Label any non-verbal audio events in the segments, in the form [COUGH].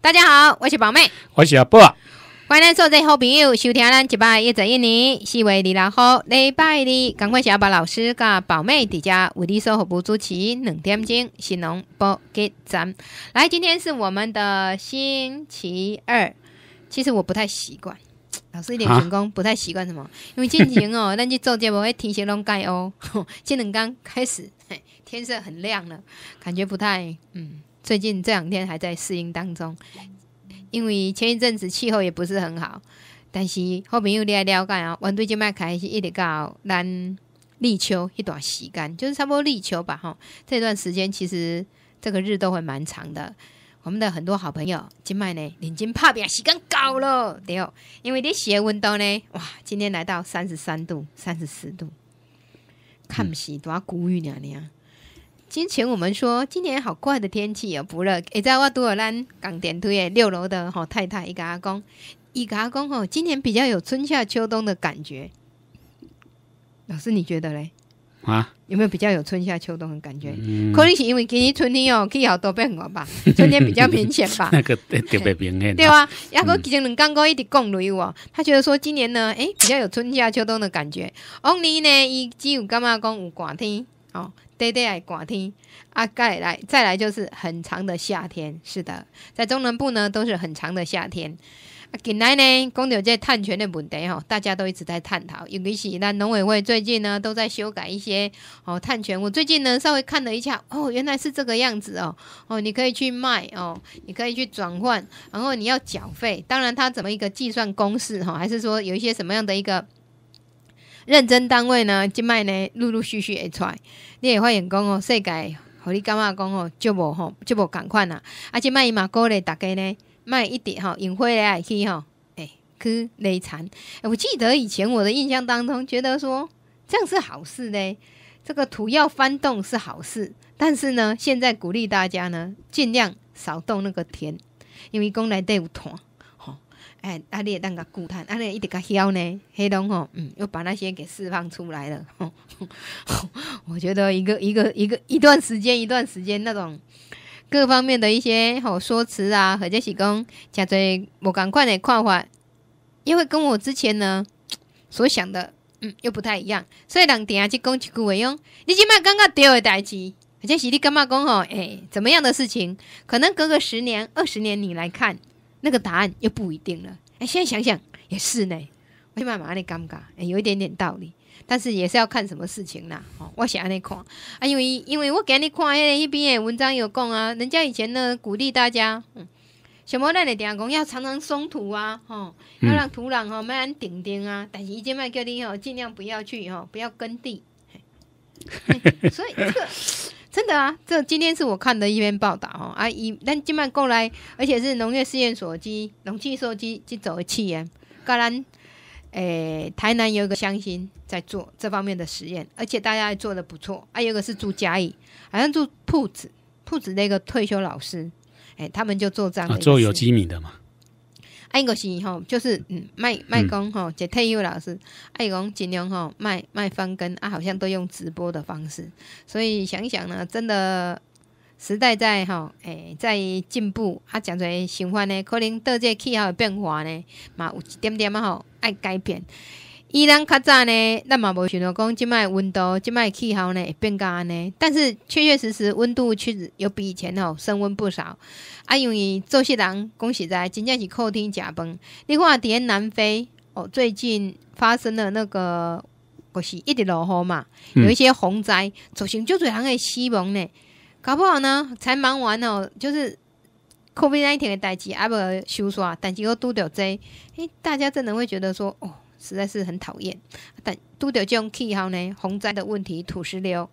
大家好，我是宝妹，我是阿波。欢迎收听好朋友收听咱一拍一整一年，四月二十号礼拜日，赶快小把老师甲宝妹底遮五点所服务主起两点钟，新农播给咱。来，今天是我们的星期二，其实我不太习惯，老师一点成功不太习惯什么，因为今天哦，咱去做节目，天色拢改哦，今两刚开始，天色很亮了，感觉不太嗯。最近这两天还在适应当中，因为前一阵子气候也不是很好，但是后面友你解了解啊，我对即麦开始一直到咱立秋一段时间，就是差不多立秋吧哈。这段时间其实这个日都会蛮长的，我们的很多好朋友今麦呢已经怕拼时间高了，对哦，因为这写温度呢，哇，今天来到三十三度、三十四度，看不洗多古雨娘。凉。之前我们说，今年好怪的天气哦，不热。在我拄尔咱港电梯的六楼的吼太太一个阿公，一个阿公吼，今年比较有春夏秋冬的感觉。老师，你觉得嘞？啊，有没有比较有春夏秋冬的感觉？可能是因为今年春天哦，气候都变化吧，[LAUGHS] 春天比较明显吧？那个特别明显。对啊，阿公今年两刚哥一直讲雷我，他觉得说今年呢，哎，比较有春夏秋冬的感觉。往年呢，一只有感觉讲有寒天哦。d a 来 d a 天，啊盖来再来就是很长的夏天，是的，在中南部呢都是很长的夏天。啊，给来呢，公牛在碳权的部分，等大家都一直在探讨，尤其是那农委会最近呢都在修改一些哦碳权。我最近呢稍微看了一下，哦原来是这个样子哦，哦你可以去卖哦，你可以去转换，然后你要缴费，当然它怎么一个计算公式哈，还是说有一些什么样的一个。认真单位呢，今卖呢，陆陆续续会出，来，你也发现讲哦，世界互你感觉讲哦，就无吼，就无共款啊。啊，即卖伊嘛鼓励大家呢卖一点吼，隐晦来也去吼，诶，去内残。我记得以前我的印象当中，觉得说这样是好事嘞，这个土要翻动是好事。但是呢，现在鼓励大家呢，尽量少动那个田，因为讲内底有土。哎，阿列当个股啊，阿列一直个嚣呢？黑龙吼，嗯，又把那些给释放出来了。我觉得一个一个一个一段时间一段时间那种各方面的一些吼说辞啊，或者是讲，加在我赶快的看法，因为跟我之前呢所想的，嗯，又不太一样。所以人底下去讲一句话用，你即摆感觉对的代志，或者是你干嘛讲吼？哎，怎么样的事情？可能隔个十年二十年你来看。那个答案又不一定了。哎，现在想想也是呢，我慢慢的慢那尴尬，有一点点道理，但是也是要看什么事情啦。哦，我想安那看，啊，因为因为我给你看那那边的文章有讲啊，人家以前呢鼓励大家，嗯，什么那你电工要常常松土啊，哦，要让土壤哦慢慢顶顶啊，但是以前卖叫你哦尽量不要去哦，不要耕地，[LAUGHS] 所以。这个。真的啊，这今天是我看的一篇报道哦，啊一，但今麦过来，而且是农业试验所及农气收机及走的实验，当然，诶，台南有一个乡亲在做这方面的实验，而且大家也做的不错，啊，有一个是住嘉义，好像住铺子，铺子那个退休老师，诶，他们就做这样的。啊，做有机米的嘛。还有个是吼，就是嗯，卖卖讲吼，即退休老师，爱讲尽量吼卖卖翻跟，啊，好像都用直播的方式，所以想一想呢，真的时代在吼，诶在进步，啊，真侪想法呢，可能都这气候的变化呢，嘛有一点点嘛吼，爱改变。伊人较早呢，咱嘛无想到讲，即摆温度、即摆气候呢变加尼，但是确确实实温度确实有比以前哦升温不少。啊，因为做些人讲实在真正是靠天食饭。你看伫咧南非哦，最近发生了那个就是一直落雨嘛？有一些洪灾，造成足济人个死亡呢。搞不好呢才忙完哦，就是咖啡那一天的代志还不收煞，但是都丢在哎，大家真的会觉得说哦。实在是很讨厌，但都得种气候呢，洪灾的问题、土石流，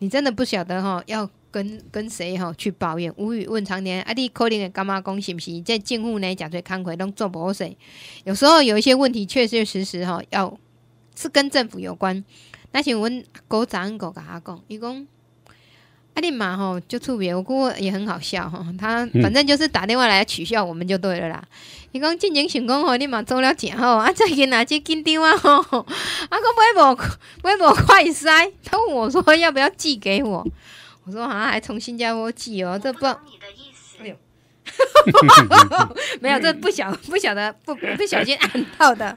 你真的不晓得哈，要跟跟谁哈去抱怨？无语问苍年啊，你可能的 l i 讲干妈是不是这政府呢？假做康葵拢做好士，有时候有一些问题确确实实哈，要是跟政府有关，那先问阿哥仔阿哥甲我伊讲。你嘛吼就出别，我姑也很好笑吼。他反正就是打电话来取笑我们就对了啦。你讲进前想讲吼，你嘛做了真后，啊最近啊即紧张啊？吼，啊个微博，微博快塞。他问我说要不要寄给我？我说好像还从新加坡寄哦，这不。[LAUGHS] 没有，这不小 [LAUGHS] 不晓得，不 [LAUGHS] 不小心按到的。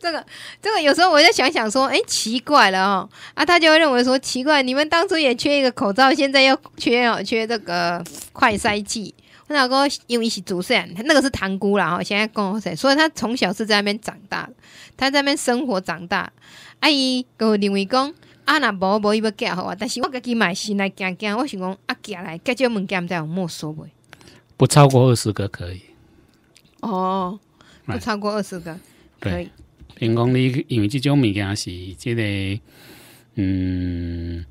这个这个，有时候我就想想说，哎，奇怪了哦，啊，他就会认为说，奇怪，你们当初也缺一个口罩，现在又缺哦，缺这个快筛器。我老公因为是主持人，那个是塘姑啦哈。现在跟我谁，所以他从小是在那边长大的，他在那边生活长大。阿姨跟我认为讲，阿那无无伊要嫁好啊，但是我自己买新来，惊惊，我想讲啊嫁来，嫁这门嫁不有莫说未。不超过二十个可以。哦，不超过二十个。对，平讲你因为这种物件是这个，嗯，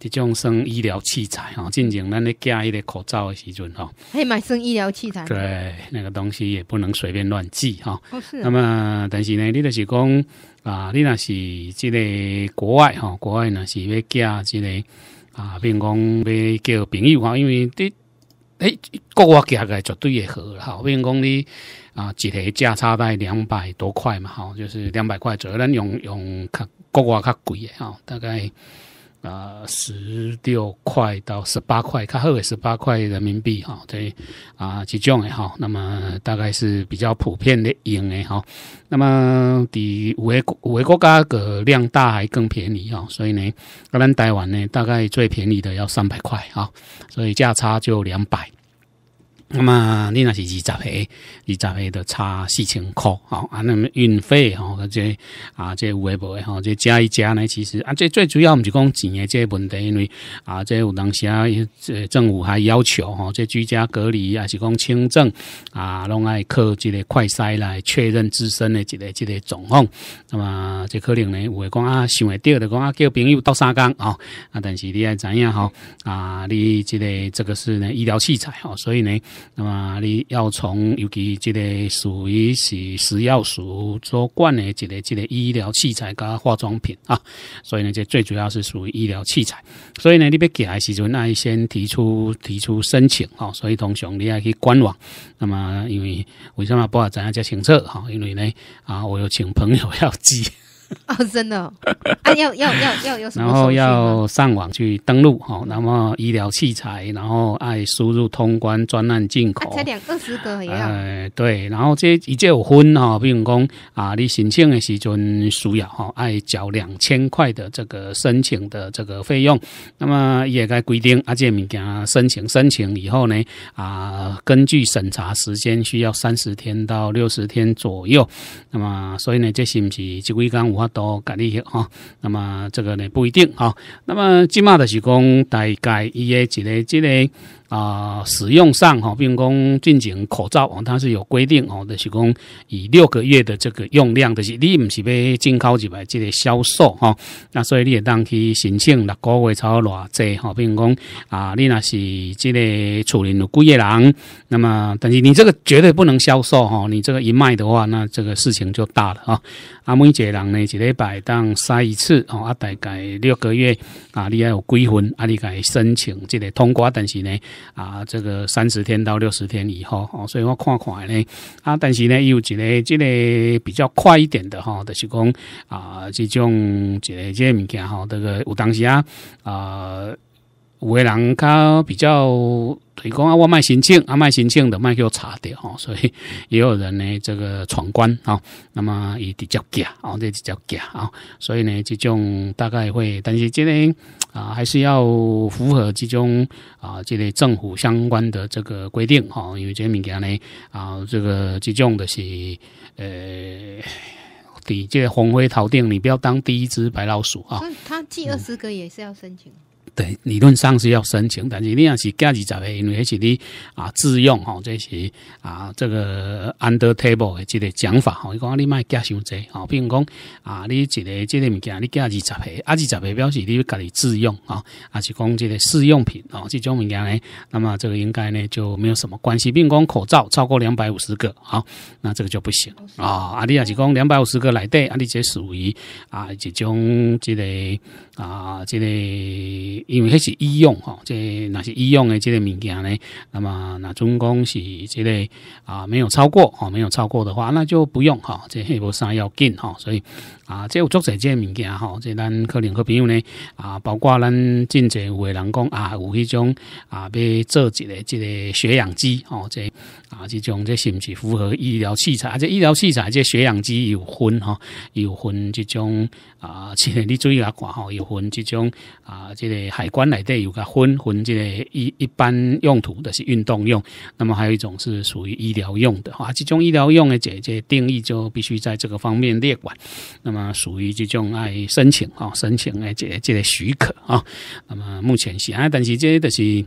这种算医疗器材哈，进行咱咧加一个口罩的时阵哈，以买算医疗器材，对，那个东西也不能随便乱寄哈。是。那么，但是呢，你就是讲啊，你那是这个国外哈，国外呢是要加这个啊，如讲要叫朋友哈，因为的。诶，国外价格绝对会好啦，比如讲你啊，一条价差在两百多块嘛，哈，就是两百块左右，咱用用较国外较贵的哈，大概。呃，十六块到十八块，它合个十八块人民币哈，对啊，几种诶哈，那么大概是比较普遍的用诶哈，那么比五个五个国家个量大还更便宜哈，所以呢，咱台湾呢大概最便宜的要三百块哈，所以价差就两百。那么你那是二十岁，二十岁都差四千块吼，啊，那么运费吼，或者啊，这五无块吼，这加一加呢，其实啊，这最主要毋是讲钱嘅这问题，因为啊，这有当时啊，这政府还要求吼，这居家隔离啊，是讲轻症啊，拢爱靠即个快筛来确认自身的即个即个状况。那么这可能呢，有嘅讲啊，想会第二讲啊，叫朋友到沙岗啊，啊，但是你要怎样吼？啊，你即个这个是呢医疗器材吼，所以呢。那么你要从，尤其这个属于是食药署所管的这个这个医疗器材加化妆品啊，所以呢，这最主要是属于医疗器材，所以呢，你要寄的时候，那你先提出提出申请哦。所以，通常你要去官网。那么，因为为什么不好讲得这么清楚？哈，因为呢，啊，我有请朋友要寄。[LAUGHS] 哦，真的，啊，要要要要有然后要上网去登录，哈，那么医疗器材，然后爱输入通关专案进口，才两二十个，哎，对，然后这一这有分哈，比如讲啊，你申请的时阵需要哈，爱交两千块的这个申请的这个费用，那么也该规定啊，这物件申请申请以后呢，啊，根据审查时间需要三十天到六十天左右，那么所以呢，这是不是这归港都给你些哈，那么这个呢不一定哈，那么即码的是讲大概伊诶一个即个。啊，使用上哈，比如讲进行口罩哦，它是有规定哦，就是讲以六个月的这个用量，就是你不是被进口入来即个销售哈，那所以你当去申请六个月超偌济哈，并讲啊，你那是即个处理有贵人，那么但是你这个绝对不能销售哈，你这个一卖的话，那这个事情就大了啊。每一个人呢，一礼拜当筛一次哦，啊大概六个月啊，你要有规分，啊你该申请即个通过，但是呢。啊，这个三十天到六十天以后哦，所以我看看咧啊，但是呢，有一个这个比较快一点的哈，就是讲啊，这种这个这个物件哈，这个有当时啊啊，有的人较比较推广啊，我卖申请啊，卖申请的卖我查掉哦，所以也有人呢，这个闯关啊，那么也比较假吼，这直接假啊，所以呢，这种大概会，但是今天。啊，还是要符合集中啊这类政府相关的这个规定哈，因为这物件呢啊，这个这种的是呃，底这红灰淘定，你不要当第一只白老鼠啊。他寄二十个也是要申请。理论上是要申请，但是你要是寄二十个，因为是你啊自用吼，这是啊这个 under table 的这个讲法，吼，你讲你卖价太济，吼，比如讲啊，你一个这个物件，你寄二十个，啊，二十个表示你要家己自用啊，还是讲这个试用品啊，这种物件诶，那么这个应该呢就没有什么关系，比如讲口罩超过两百五十个，好，那这个就不行啊。啊，你要是讲两百五十个内底，啊，你这属于啊一种这个啊这个。因为迄是医用吼，这若是医用的即个物件呢？那么若总共是这个啊，没有超过吼，没有超过的话那就不用哈，这无啥要紧吼，所以啊，这有足侪即类物件吼，这咱可能个朋友呢啊，包括咱真侪有个人讲啊，有迄种啊，要做一个即个血氧机吼，这啊，即种这毋是符合医疗器材，而且医疗器材这血氧机有分吼，有分即种啊，即个你注意下看吼，有分即种啊，这个。海关来底有个分分，这个一一般用途的是运动用，那么还有一种是属于医疗用的哈。这种医疗用的，这这定义就必须在这个方面列管。那么属于这种爱申请啊，申请哎这这许可啊。那么目前其他，但是这都是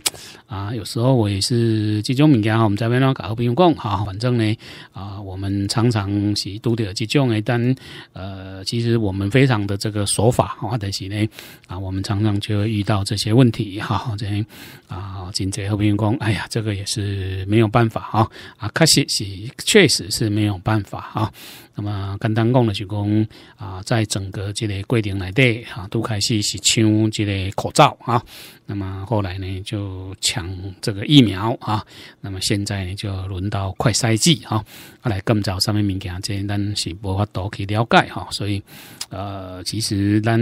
啊，有时候我也是这种物件，我们在外面讲，我不用讲哈。反正呢啊，我们常常是都得这种的，但呃，其实我们非常的这个说法啊，但是呢啊，我们常常就会遇到。到这些问题哈，这些啊，警贼和平民工，哎呀，这个也是没有办法啊，啊，确实，是确实是没有办法啊。那么刚刚讲的是讲啊，在整个这个规定内底哈，都开始是抢这个口罩啊。那么后来呢，就抢这个疫苗啊。那么现在呢，就轮到快筛剂啊。后来更早上面物件，这咱是无法躲去了解哈。所以呃，其实咱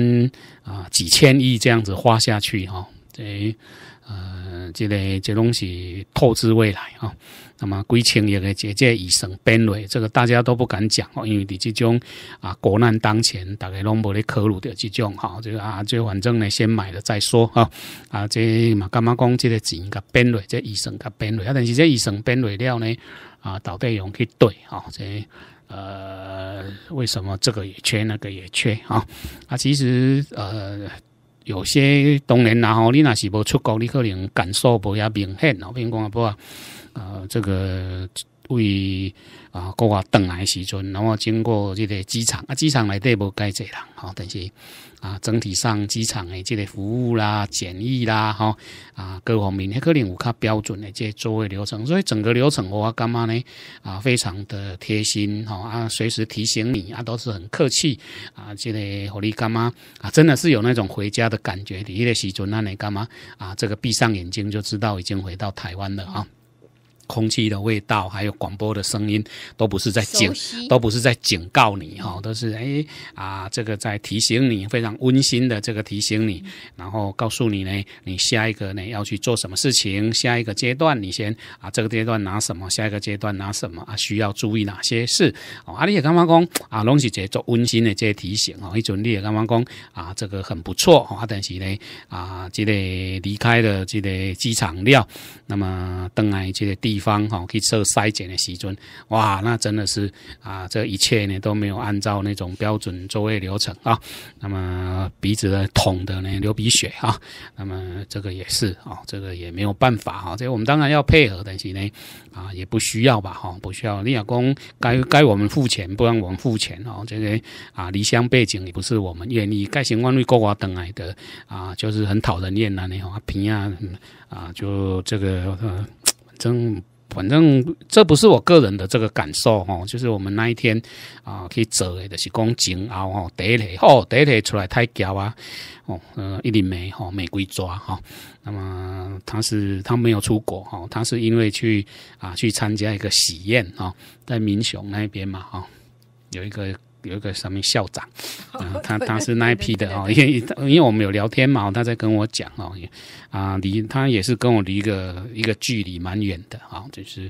啊几千亿这样子花下去哈，这呃，这类这东西透支未来啊。那么几千亿的姐姐医生编为这个大家都不敢讲哦，因为你这种啊国难当前，大概拢无咧考虑的这种哈，就啊就反正呢先买了再说啊啊这嘛干嘛讲这个钱噶编委，这医生噶编啊，但是这医生编为料呢啊到底用去对啊这呃为什么这个也缺那个也缺啊啊其实呃有些当然然后你那是无出国，你可能感受不遐明显哦，如讲啊不？呃，这个为啊，国我登的时阵，然后经过这个机场啊，机场内底无改济人，好，但是啊，整体上机场的这个服务啦、检疫啦，哈啊，各方面，可能有较标准的这作位流程，所以整个流程我干嘛呢啊，非常的贴心，哈啊，随时提醒你啊，都是很客气啊，这个火力干嘛啊，真的是有那种回家的感觉。你一时阵那你干嘛啊，这个闭上眼睛就知道已经回到台湾了啊。空气的味道，还有广播的声音，都不是在警，都不是在警告你哈，都是哎啊这个在提醒你，非常温馨的这个提醒你，然后告诉你呢，你下一个呢要去做什么事情，下一个阶段你先啊这个阶段拿什么，下一个阶段拿什么啊需要注意哪些事哦。阿丽也刚刚讲啊，拢是做温馨的这些提醒哦，一准你也刚刚讲啊，这个很不错哦。啊，但是呢啊，这个离开的这个机场料，那么登来这个地方。方哈去做筛检的时准，哇，那真的是啊，这一切呢都没有按照那种标准作业流程啊。那么鼻子的捅的呢流鼻血啊，那么这个也是啊，这个也没有办法哈。这我们当然要配合，但是呢啊，也不需要吧哈，不需要。你老公该该我们付钱，不让我们付钱哦。这个啊，离乡背景也不是我们愿意，该行万肺过我等来的啊，就是很讨人厌呐那种啊平啊啊，就这个真。反正这不是我个人的这个感受哈，就是我们那一天啊去做的就是讲前后哈，第一台哦，第一台出来太娇啊，哦，呃，一粒玫哈玫瑰抓哈，那么他是他没有出国哈，他是因为去啊去参加一个喜宴啊，在民雄那边嘛哈，有一个。有一个什么校长，[LAUGHS] 他他是那一批的哦，因为因为我们有聊天嘛，他在跟我讲哦，啊离他也是跟我离一个一个距离蛮远的啊，就是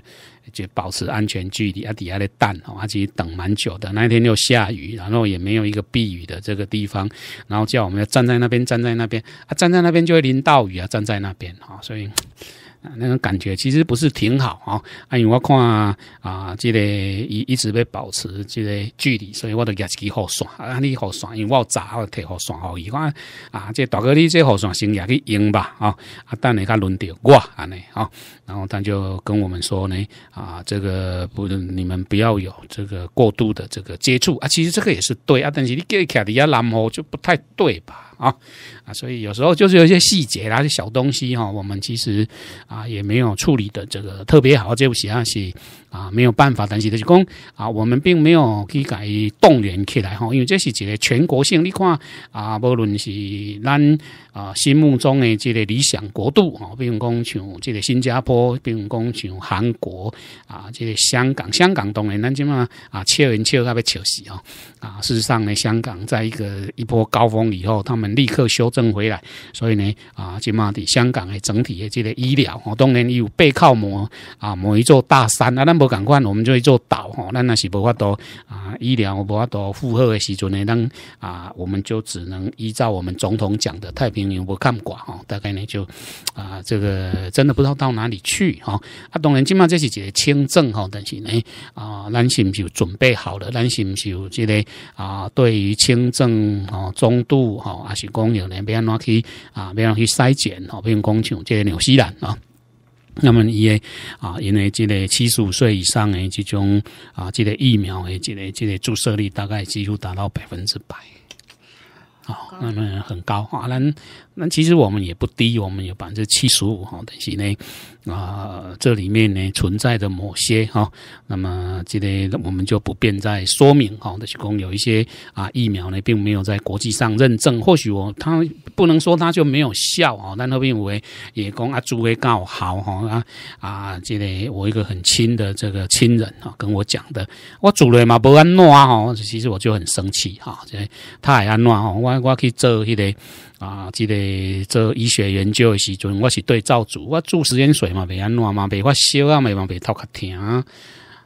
就保持安全距离啊，底下的蛋哦，而且等蛮久的，那一天又下雨，然后也没有一个避雨的这个地方，然后叫我们要站在那边，站在那边啊，站在那边就会淋到雨啊，站在那边啊，所以。那种感觉其实不是挺好啊！因为我看啊，这个一一直要保持这个距离，所以我都日期好算啊，你好算，因为我有早我提好算好伊看啊，这大哥你这好算先也去用吧啊！啊，等下他轮到我安尼啊，然后他就跟我们说呢啊，这个不是你们不要有这个过度的这个接触啊，其实这个也是对啊，但是你给开的亚蓝膜就不太对吧？啊啊，所以有时候就是有一些细节，那些小东西哈，我们其实啊也没有处理的这个特别好，这不起啊，是。啊，没有办法，但是就是讲啊，我们并没有去改动员起来吼，因为这是一个全国性。你看啊，无论是咱啊心目中的这个理想国度啊，如讲像这个新加坡，比如讲像韩国啊，这个香港，香港东诶，咱即嘛啊，笑人笑到尔他被抢死哦啊。事实上呢，香港在一个一波高峰以后，他们立刻修正回来，所以呢啊，即嘛伫香港的整体的这个医疗，当然有背靠某啊某一座大山啊，那么。赶快，我们就会做岛吼，那那是无法多啊，医疗无法多负荷的时阵呢，那啊，我们就只能依照我们总统讲的太平洋不看管吼，大概呢就啊，这个真的不知道到哪里去哈。啊，当然，起码这是个轻症吼，但是呢啊，咱是不是有准备好了，咱是不是有这个啊，对于轻症哦、中度吼，还是工有呢，别让去啊，别让去筛检哦，不用光求这些纽西兰啊。那么，也啊，因为这个七十五岁以上诶，这种啊，这个疫苗诶，这个这个注射率大概几乎达到百分之百，啊，那么很高啊，咱那其实我们也不低，我们有百分之七十五哈。但是呢，啊，这里面呢存在的某些哈，那么这个我们就不便再说明哈。但是公有一些啊疫苗呢，并没有在国际上认证。或许我他不能说他就没有效啊，但后边为也供啊，诸位告好哈啊啊，这个我一个很亲的这个亲人啊，跟我讲的，我做了嘛不安啊哈，其实我就很生气哈，他还安诺哈，我我去做那个。啊，即个做医学研究的时阵，我是对照组，我做实验水嘛，袂安怎嘛，袂发烧啊，袂嘛袂疼啊，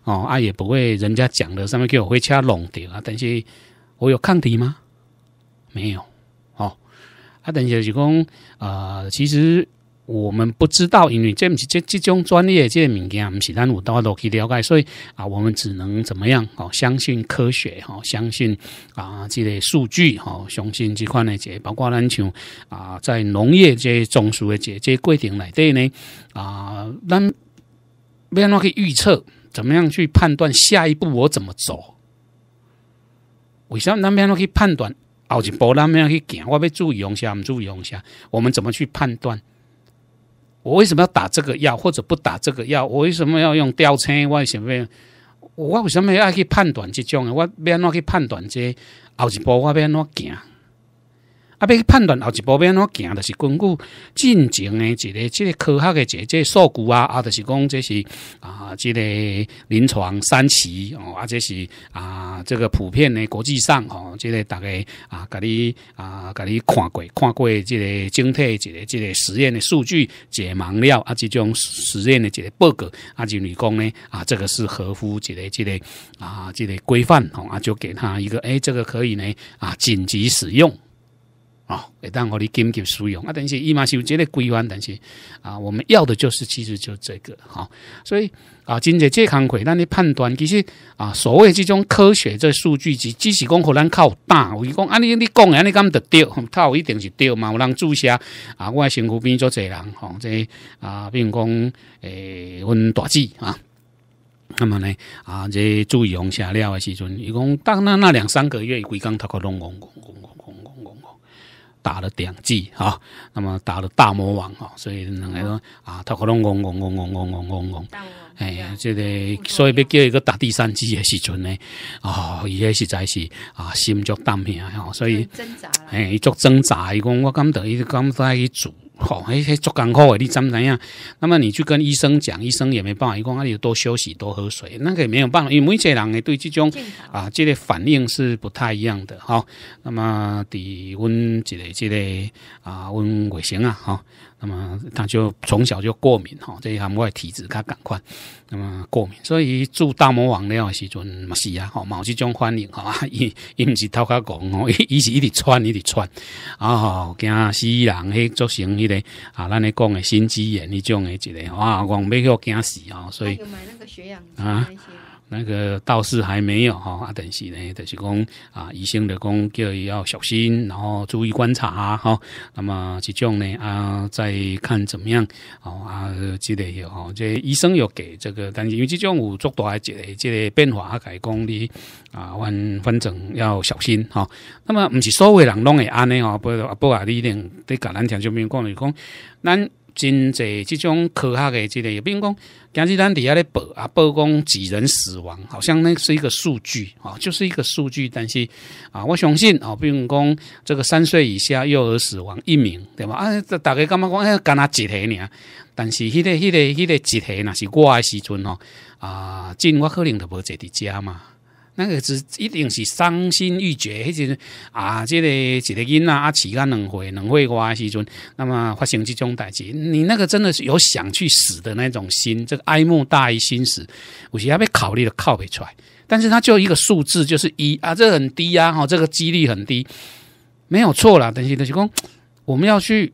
哦，啊也不会人家讲的上面叫我会吃拢掉啊，但是我有抗体吗？没有，哦，啊，等下是讲啊，其实。我们不知道，因为这不是这这种专业这些物件，不是咱有道都去了解，所以啊，我们只能怎么样？哦，相信科学，哈，相信啊，这类数据，哈，相信这款的这包括咱像啊，在农业这种树的这这过程内底呢，啊，咱边啷可去预测？怎么样去判断下一步我怎么走？为啥咱边啷去判断？后一步咱边啷去行？我要做养虾，唔意养下，我们怎么去判断？我为什么要打这个药，或者不打这个药？我为什么要用吊车？我为什么？我为什么要去判断这种？我要怎去判断这后一步？我要怎行？啊！要判断，后一要安怎行的是根据进行诶，一个、这个科学诶，一个数据啊，啊，就是讲这是啊，这个临床三期哦，啊，这是啊，这个普遍的国际上哦，这个大概啊，给你啊，给你看过看过这个整体，这个、这个实验的数据解盲料啊，这种实验的这个报告啊，就你讲呢啊，这个是合乎一个、一个啊、一个规范哦，啊，就给他一个诶，这个可以呢啊，紧急使用。啊，会当互你经急使用啊，但是伊嘛是有这个规范，但是啊，我们要的就是其实就这个哈。所以啊，真正这工回，咱咧判断其实啊，所谓这种科学这数据，只只是讲可能靠大。我讲啊，你你讲安尼敢得对，他 [LAUGHS] 一定是对嘛，有人注下啊，我身躯边做侪人吼，这啊，比如讲诶，阮大姐啊，那么呢？啊，这注意用下料诶时阵，伊讲当那那两三个月规工头壳拢红嗡嗡嗡打了两季啊，那么打了大魔王哦，所以两个说啊，他可能嗡嗡嗡嗡嗡嗡嗡嗡，哎，这个所以被叫一个打第三季的时阵呢，哦，也是在是啊，心足胆平啊，所以哎，做挣扎，伊讲我感到伊刚在伊组。好，迄迄做艰苦诶，你怎怎样？那么你去跟医生讲，医生也没办法，一共阿你要多休息，多喝水，那个没有办法，因为每一个人对这种啊，这类反应是不太一样的哈。那么低温之个之类啊，阮卫生啊哈。那么他就从小就过敏哈，这一行坏体质，他赶快，那么过敏，所以住大魔王尿的时阵是啊，好，某时钟欢迎啊，也也毋是偷卡讲哦，一一直穿一直穿，啊，惊死人，迄做成迄个啊，咱咧讲的心肌炎，你种诶之类，哇，讲袂要惊死啊，所以。有买那个血氧。[LAUGHS] 那个倒是还没有哈，啊，等是呢，就是讲啊，医生的讲伊要小心，然后注意观察哈。那么这种呢啊，再看怎么样哦啊之类哟。这医生有给这个，但是因为这种有足大还一个，这个变化啊，改工你啊，反反正要小心哈。那么不是所有人拢会安呢哦，不不啊，你定得甲咱听上面讲了讲，咱真济这种科学的个，类，比如讲。今基斯底下咧报啊，报讲几人死亡，好像那是一个数据啊，就是一个数据。但是啊，我相信啊，比如讲这个三岁以下幼儿死亡一名，对吧？啊，大家干嘛讲干那几下呢？但是迄个、迄个、迄个几下那是我的时阵哦，啊，真我可能都无坐伫家嘛。那个是一定是伤心欲绝，迄阵啊，这个一个因啊，阿奇啊，两会两会话时阵，那么发生这种代志，你那个真的是有想去死的那种心，这个哀慕大于心死，有时要被考虑的靠贝出来，但是它就一个数字就是一啊，这很低呀哈，这个几率很低，没有错啦。等下等下讲，我们要去。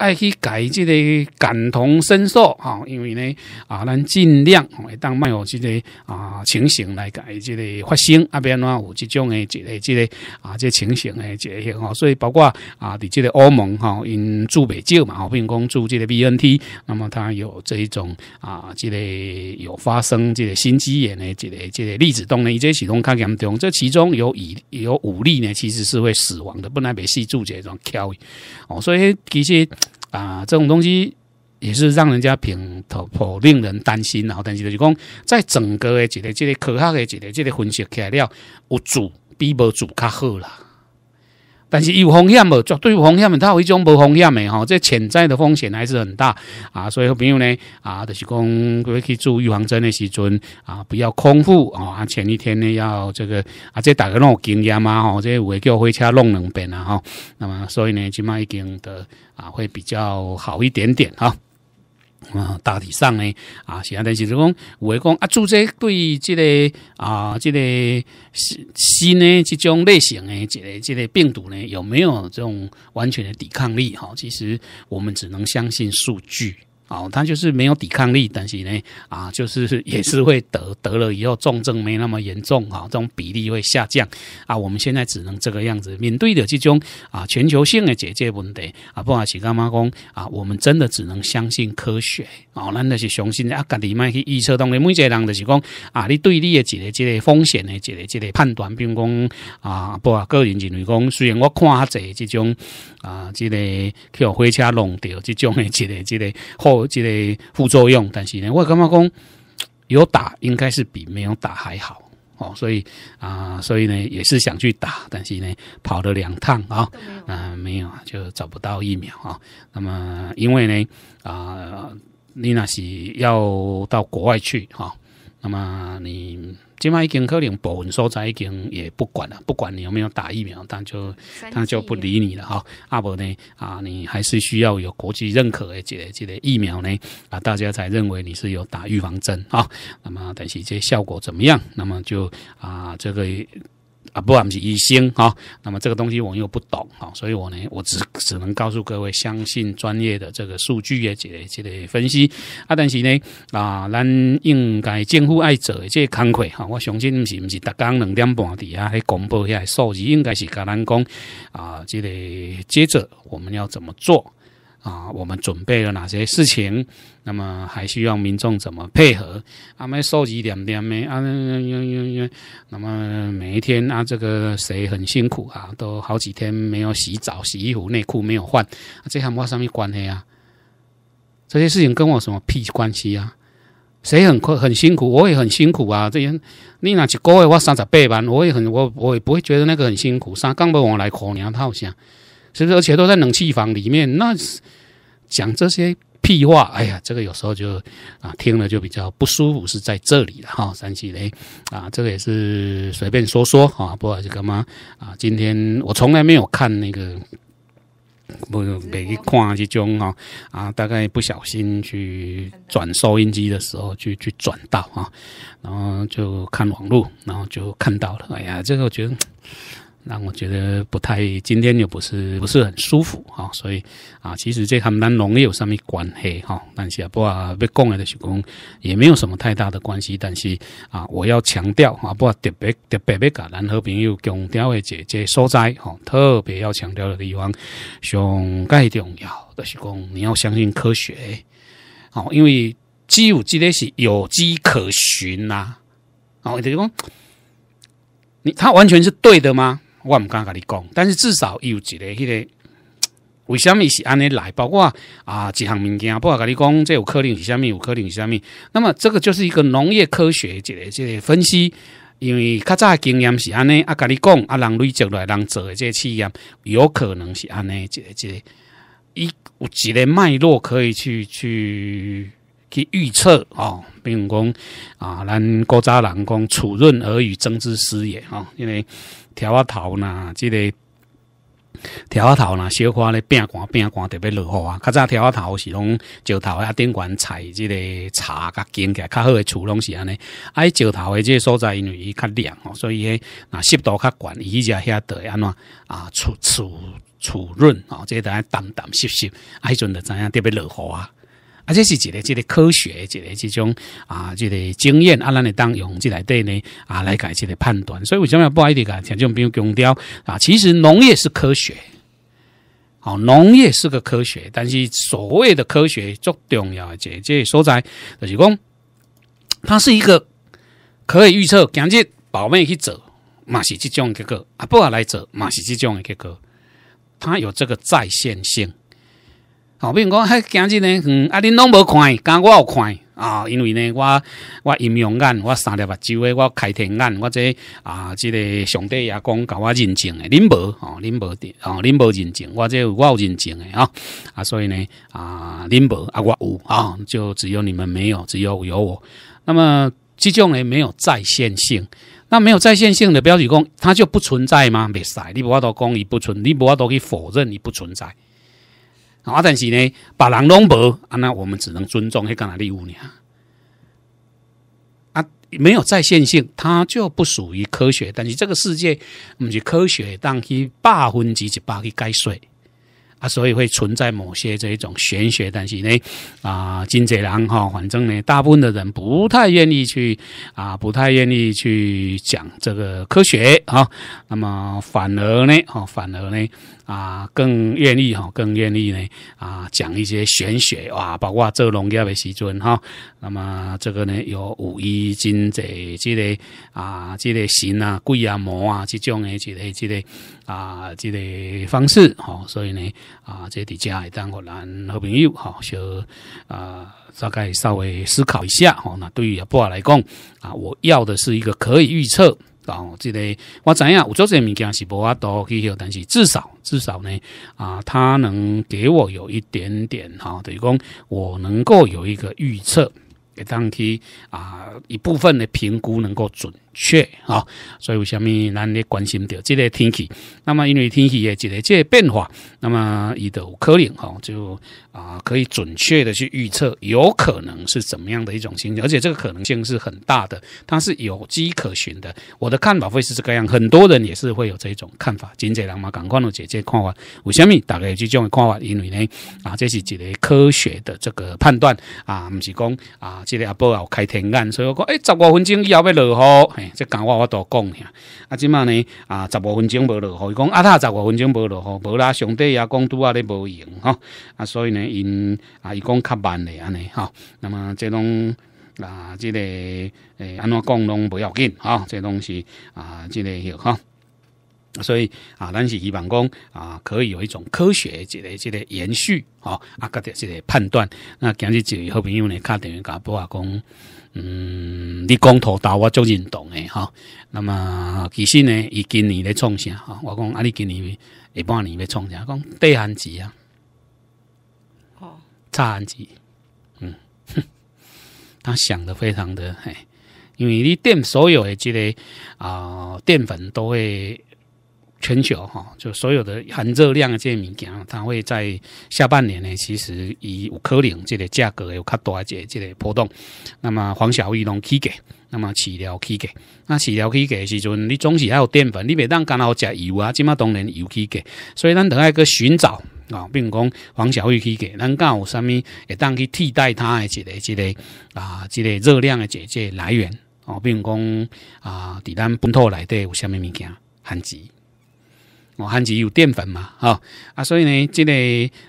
爱去改即个感同身受哈，因为呢啊，咱尽量会当卖有即个啊情形来改即个发生啊，别个有即种诶即个即个啊即情形诶即个，所以包括啊，伫即个欧盟哈，因驻美教嘛，吼，并公驻即个 B N T，那么它有这一种啊，即个有发生即个心肌炎诶，这个这个粒子动呢，伊即系统抗严重，这其中有以有五例呢，其实是会死亡的，不能别细注者一种挑哦，所以其实。啊，这种东西也是让人家平颇令人担心啊。但是就是讲，在整个的这个这个科学的这个这个分析起来了，有主比无主较好啦。但是有风险无，绝对有风险的，它有一种无风险的吼，这潜在的风险还是很大啊！所以朋友呢啊，就是讲，佮去做预防针的时阵啊，不要空腹啊，啊前一天呢要这个啊，这家拢弄经验嘛吼，这我叫飞车弄两遍啊吼。那么所以呢，起码一经的啊，会比较好一点点哈。啊，大体上呢，啊，是尼，就是讲，有讲啊，注射对这个啊，这个新呢这种类型诶，这个这个病毒呢，有没有这种完全的抵抗力？哈，其实我们只能相信数据。哦，他就是没有抵抗力，但是呢，啊，就是 [LAUGHS] 也是会得得了以后重症没那么严重，啊，这种比例会下降，啊，我们现在只能这个样子面对的这种啊全球性的解决问题，啊，不管是干嘛讲啊，我们真的只能相信科学，哦，那那是相信啊，家己卖去预测，当然每一个人就是讲啊，你对你的这个这个风险的这个这个判断，并讲啊，不啊，个人认为讲，虽然我看下这这种啊，这个去火车弄掉这种的这个这个后。有这类副作用，但是呢，我他们讲有打应该是比没有打还好哦，所以啊，所以呢也是想去打，但是呢跑了两趟啊，啊没有啊，就找不到疫苗啊。那么因为呢啊，你娜西要到国外去哈。那么你，今麦已经可能部分所在已经也不管了，不管你有没有打疫苗，但就但就不理你了哈。阿伯呢啊，你还是需要有国际认可的这这个疫苗呢啊，大家才认为你是有打预防针啊。那么但是这些效果怎么样？那么就啊这个。啊，不管不是医生啊，那么这个东西我又不懂啊，所以我呢，我只只能告诉各位，相信专业的这个数据这个、这个分析啊。但是呢，啊，咱应该政府爱做这康溃哈，我相信是不是大刚两点半底啊，还公布一下数据，应该是跟咱讲啊。这个接着我们要怎么做？啊，我们准备了哪些事情？那么还需要民众怎么配合？啊，没收集点点的啊，那那那那那么每一天啊，这个谁很辛苦啊？都好几天没有洗澡、洗衣服、内裤没有换，这和我什么关系啊？这些事情跟我什么屁关系啊？谁很困很辛苦，我也很辛苦啊！这些你拿个月我三十八万，我也很我我也不会觉得那个很辛苦。三干不我来你两套香。其实，而且都在冷气房里面，那讲这些屁话，哎呀，这个有时候就啊，听了就比较不舒服，是在这里了哈，山西雷啊，这个也是随便说说啊，不管是干嘛啊？今天我从来没有看那个不每看这种哈啊，大概不小心去转收音机的时候，去去转到啊，然后就看网络，然后就看到了，哎呀，这个我觉得。让我觉得不太，今天又不是不是很舒服哈。所以啊，其实这和咱农也有什么关系哈，但是不啊，被供的是讲也没有什么太大的关系，但是啊，我要强调啊，不特别特别特别，咱和平又强调的这姐姐在哈，特别要强调的地方，熊盖重要的是讲你要相信科学哦，因为只有这些是有迹可循呐，哦，就是讲你他完全是对的吗？我毋敢甲你讲，但是至少有一个，迄个为什么是安尼来？包括啊，一项物件，包括甲你讲，这有可能是虾米，有可能是虾米。那么这个就是一个农业科学，这个这个分析，因为较早经验是安尼，啊，甲你讲，啊，人类出来人做的这些气象，有可能是安尼，这个这个一有几个脉络可以去去去预测哦。比如讲啊，咱古早人讲“储润而雨，增之师也”啊，因为。调啊头呐，即个调啊头呐，小花咧变寒变寒，特别落雨啊。较早调啊头是拢石头啊、顶管、采即个茶较茎啊，较好诶厝拢是安尼。爱石头的个所在，因为伊较凉，所以迄啊湿度较悬，伊只遐会安怎啊，储储储润啊，个等下淡淡湿湿，啊，迄阵就知影特别落雨啊。而且是一个、一个科学、一个这种啊、一个经验啊，咱来当用，来对呢啊来解这个判断。所以为什么要不爱对讲，像种比如讲雕啊，其实农业是科学，好，农业是个科学。但是所谓的科学，最重要，这这所在，就是讲，它是一个可以预测，今日保命去做，嘛是这种结果；啊，不好来走，嘛是这种结果。它有这个在线性。哦，比如讲，嘿，今日呢，嗯，啊，恁拢无看，敢我有看啊，因为呢，我我阴阳眼，我三粒目睭诶，我开天眼，我这啊，即个上帝也讲，教我认证诶，恁无哦，恁无的哦，恁无认证，我这有我认证诶吼。啊，所以呢啊，恁无啊，我有啊，就只有你们没有，只有有我。那么，这种呢没有在线性，那没有在线性的标题公，它就不存在吗？没使你无都讲伊不存，你无都度去否认伊不存在。啊！但是呢，把人弄薄啊，那我们只能尊重黑加拿大物理啊！啊，没有在线性，它就不属于科学。但是这个世界们是科学，当去百分之一百去概水啊，所以会存在某些这一种玄学。但是呢，啊，金这人哈，反正呢，大部分的人不太愿意去啊，不太愿意去讲这个科学啊。那么反而呢，啊，反而呢。啊，更愿意哈，更愿意呢啊，讲一些玄学哇，包括做农业的时阵哈，那么这个呢有五易经这之类啊，这类形啊、鬼啊、魔啊这种的这类这类啊这类方式哈，所以呢啊，这底下也当我来好朋友哈，就啊大概稍微思考一下哈，那对于阿波来讲啊，我要的是一个可以预测。哦，即个我知影，我做这物件是不阿多，去去，但是至少至少呢，啊，他能给我有一点点哈，等于讲我能够有一个预测，给当期啊一部分的评估能够准。确，啊，所以为什么咱咧关心着这个天气？那么因为天气的一个这个变化，那么伊都可能哈，就啊可以准确的去预测，有可能是怎么样的一种情形，而且这个可能性是很大的，它是有迹可循的。我的看法会是这个样，很多人也是会有这种看法。金姐人嘛，赶快的姐姐看法。为什么大家有这种看法？因为呢啊，这是一个科学的这个判断啊，不是讲啊，即个阿伯有开天眼，所以我讲，哎，十五分钟以后要落雨。这讲我我都讲吓，啊，即嘛呢？啊，十五分钟无落雨，伊讲啊，他十五分钟无落雨，无啦，上帝也讲拄啊咧无用吼。啊，所以呢，因啊伊讲较慢咧安尼吼。那么这拢。啊，即个诶，安怎讲拢不要紧哈？这东西啊，即个有哈。所以啊，咱是希望讲啊，可以有一种科学的这个这个延续啊，啊个这个判断。那今日就好朋友呢，看电话甲波啊，讲，嗯，你光头豆，我就认同诶哈。那么其实呢，伊今年咧创啥哈，我讲啊，你今年下半年咧创啥？讲低寒季啊，哦，差寒季，嗯，[LAUGHS] 他想的非常的嘿，因为你淀所有的这个啊淀粉都会。全球哈，就所有的含热量的这些物件，它会在下半年呢。其实，伊有可能这个价格有较大一即个波动。那么，黄小玉拢起价，那么饲料起价，那饲料起价的时阵，你总是要有淀粉。你袂当干好食油啊，即马当然油起价。所以，咱得爱去寻找啊，并讲黄小玉起价，咱敢有啥物会当去替代它的一个一个啊，一个热量的一个来源哦，并讲啊，伫咱本土内底有啥物物件含脂。番薯有淀粉嘛？哈啊，所以呢，这个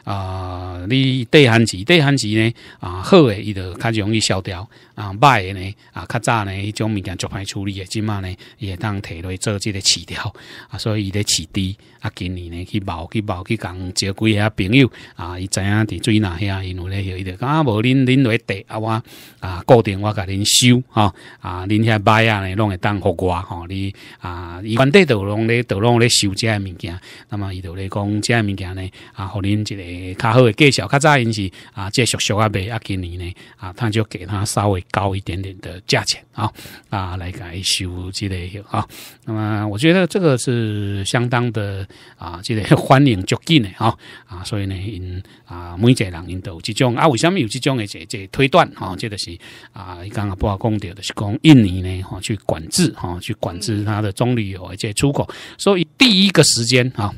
啊，你对番薯、对番薯呢啊，好的，伊就较容易消掉。啊，卖的呢，啊，较早呢，迄种物件就歹处理的，即嘛呢，伊会当落来做即个饲料啊，所以伊咧饲猪啊，今年呢去冒去冒去，共招几下朋友，啊，伊知影伫水那遐，因为咧伊许，讲啊，无恁恁来地啊我，啊，固定我甲恁收，吼啊，恁遐卖啊，呢，拢会当互我吼，你，啊，伊原地都拢咧，都拢咧收即个物件，那么伊就咧讲即物件呢，啊，互恁一个较好诶介绍，较早因是，啊，即熟熟阿卖啊，今年呢，啊，他就给他稍微。高一点点的价钱啊啊，来改修这类啊，那么我觉得这个是相当的啊，这类欢迎就近的啊啊，所以呢，啊，每一个人因都有这种啊，为什么有这种的这这推断啊？这个是啊，刚刚不好讲的，是讲印尼呢，哈，去管制哈，去管制它的棕榈油这出口，所以第一个时间啊。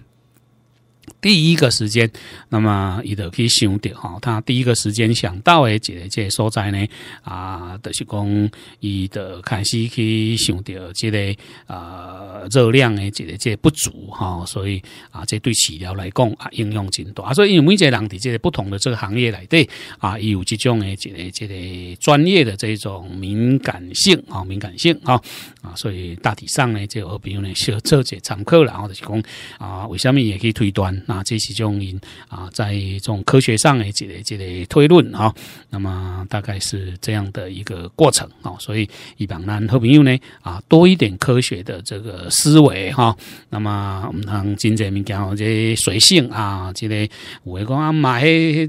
第一个时间，那么伊就去想掉吼，他第一个时间想到诶，一个即个所在呢，啊，就是讲伊的开始去想到这个啊热量诶，一个即个不足哈，所以啊，这对饲疗来讲啊，应用真大。所以因为每一个人伫即个不同的这个行业来对啊，有即种诶一个这个专业的这种敏感性啊，敏感性啊啊，所以大体上呢，就好朋友呢，需要做一参考啦，就是讲啊，为什么也可以推断？啊，这是就用啊，在这种科学上诶，这个这个推论啊，那么大概是这样的一个过程啊，所以一般呢，好朋友呢啊，多一点科学的这个思维哈。那么我们像金济明讲，这随性啊，这类我讲啊，买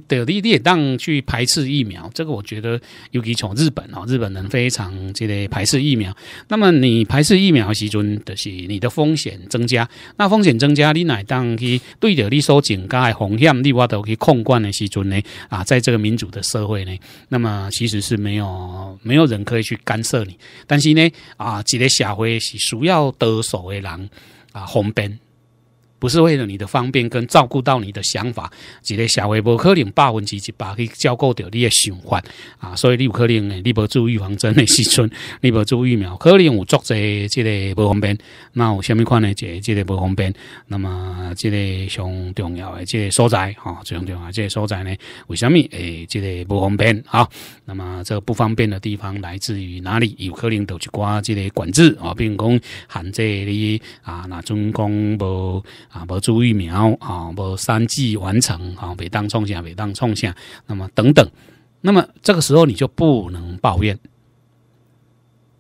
的力力当去排斥疫苗，这个我觉得尤其从日本啊，日本人非常这类排斥疫苗。那么你排斥疫苗其中就是你的风险增加，那风险增加你乃当去对着。你警告的风险，你化都可以控管的时阵呢？啊，在这个民主的社会呢，那么其实是没有没有人可以去干涉你。但是呢，啊，一个社会是需要多数的人啊，方便。不是为了你的方便跟照顾到你的想法，一个社会不可能百分之一百去照顾到你的想法啊，所以你有可能，你不做预防针的时阵，[LAUGHS] 你不做疫苗，可能有作这，这个不方便。那我下面看呢，这这个不方便那我下面款呢这这个不方便那么这个上重要的这个所在，哈，上重要这个所在呢，为什么诶，这个不方便啊？那么这个不方便的地方来自于哪里？有可能都是挂这个管制啊，比如讲限制你啊，那中共无。啊，不注疫苗啊，不三季完成啊，每当创下，每当创下，那么等等，那么这个时候你就不能抱怨，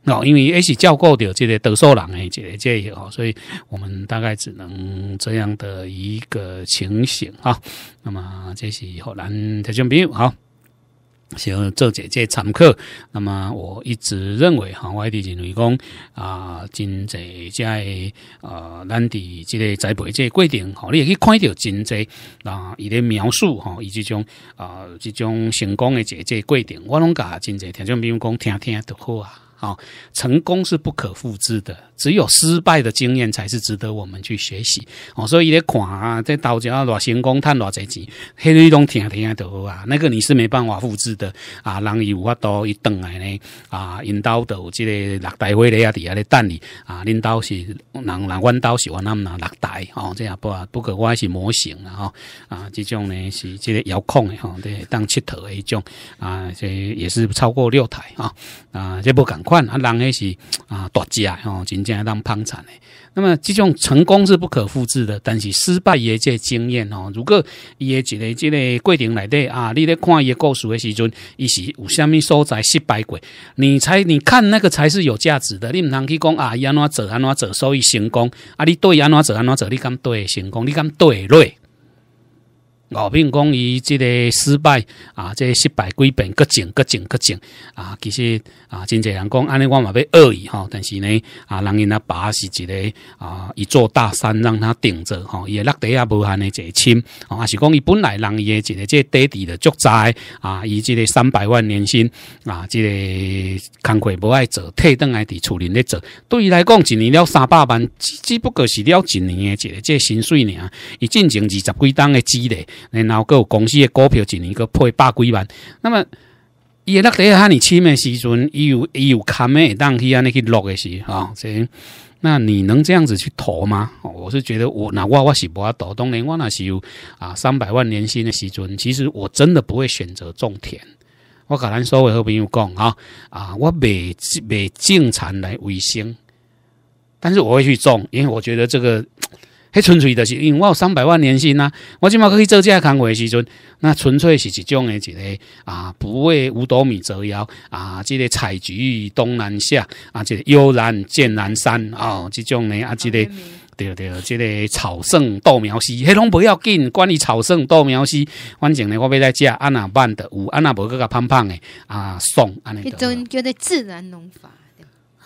哦，因为也许教过的这些德寿人诶，这这些哦，所以我们大概只能这样的一个情形啊。那么这是荷兰特种兵好。像做姐姐常客，那么我一直认为，哈，外地人为讲啊，真侪在呃，咱的这个栽培这规定，吼，你也可以看到真侪啊，伊咧描述吼，伊即种啊，即种成功的姐姐规定，我拢甲真侪听，众朋友讲听听就好啊。好，成功是不可复制的，只有失败的经验才是值得我们去学习。哦，所以你看啊，这道教老成公赚老侪钱，黑吹东听听下得啊，那个你是没办法复制的啊，人有法度一等来。啊，因兜都有即个六大位咧啊，伫遐咧等你啊。恁兜是，人，人，阮兜是玩那么六大哦，这样不？不过我是模型啊，吼，啊，即种呢是即个遥控的吼，对，当佚佗迄种啊，这也是超过六台啊啊，这不共款啊，人迄是啊，大只吼，真正当捧场的。那么这种成功是不可复制的，但是失败也即经验哦。如果也一个这个过程内底啊，你咧看伊故事的时阵，伊是有啥物所在失败过，你才你看那个才是有价值的。你唔通去讲啊，伊安怎做安怎做所以成功啊，你对安怎做安怎做你敢对成功，你敢对累。我并讲伊即个失败啊，即个失败归本各尽各尽各尽啊。其实啊，真济人讲安尼，我嘛要恶意吼。但是呢，啊，人因阿爸是一个啊一座大山，让他顶着吼，伊、诶落地也无闲一坐亲哦。还是讲伊本来人伊一个即个底底的住宅啊，伊即个三百万年薪啊，即个工课无爱做，退顿来伫厝里咧做。对伊来讲，一年了三百万，只不过是了一年的即个薪水尔，伊进前二十几档的积累。然后各公司的股票一年个赔百几万，那么伊那底下你签的时阵，伊有伊有卡咩？当去安尼去落的时啊，所以那你能这样子去投吗？我是觉得我那我我是不要投，当年我那时候啊三百万年薪的时阵，其实我真的不会选择种田。我可能稍微和朋友讲啊啊，我没没经常来维生，但是我会去种，因为我觉得这个。迄纯粹就是因为我有三百万年薪呐，我即码可以做这工作的时阵，那纯粹是一种的，一个啊，不为五斗米折腰啊，这个采菊东南下啊，这悠然见南山啊，这种呢啊，这个对对，这个草圣豆苗稀，迄拢不要紧，关于草圣豆苗稀，反正呢，我要在家安那办的，有安那不个个胖胖的啊，送。一种觉得自然农法。